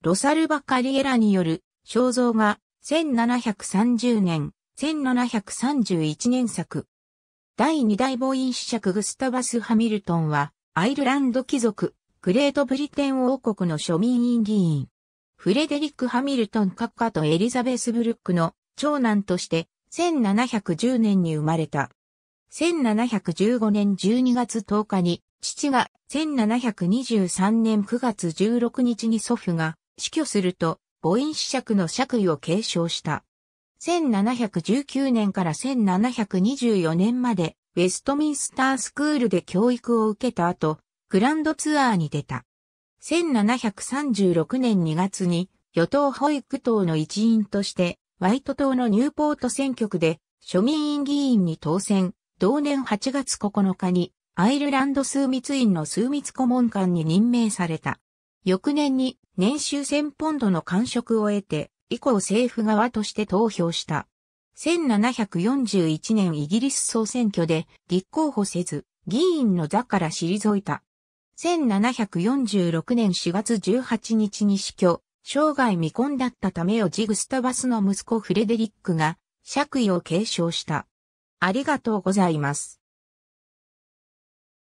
ロサルバカリエラによる肖像画、1730年、1731年作。第二代母音子爵グスタバス・ハミルトンは、アイルランド貴族、グレートブリテン王国の庶民院議員。フレデリック・ハミルトン閣下とエリザベス・ブルックの長男として、1710年に生まれた。1715年12月10日に、父が1723年9月16日に祖父が死去すると、母音子爵の爵位を継承した。1719年から1724年まで、ウェストミンスタースクールで教育を受けた後、グランドツアーに出た。1736年2月に、与党保育党の一員として、ワイト党のニューポート選挙区で、庶民院議員に当選、同年8月9日に、アイルランド枢密院の枢密顧問官に任命された。翌年に年収1000ポンドの感触を得て、以降政府側として投票した。1741年イギリス総選挙で立候補せず、議員の座から退いた。1746年4月18日に死去、生涯未婚だったためをジグスタバスの息子フレデリックが爵位を継承した。ありがとうございます。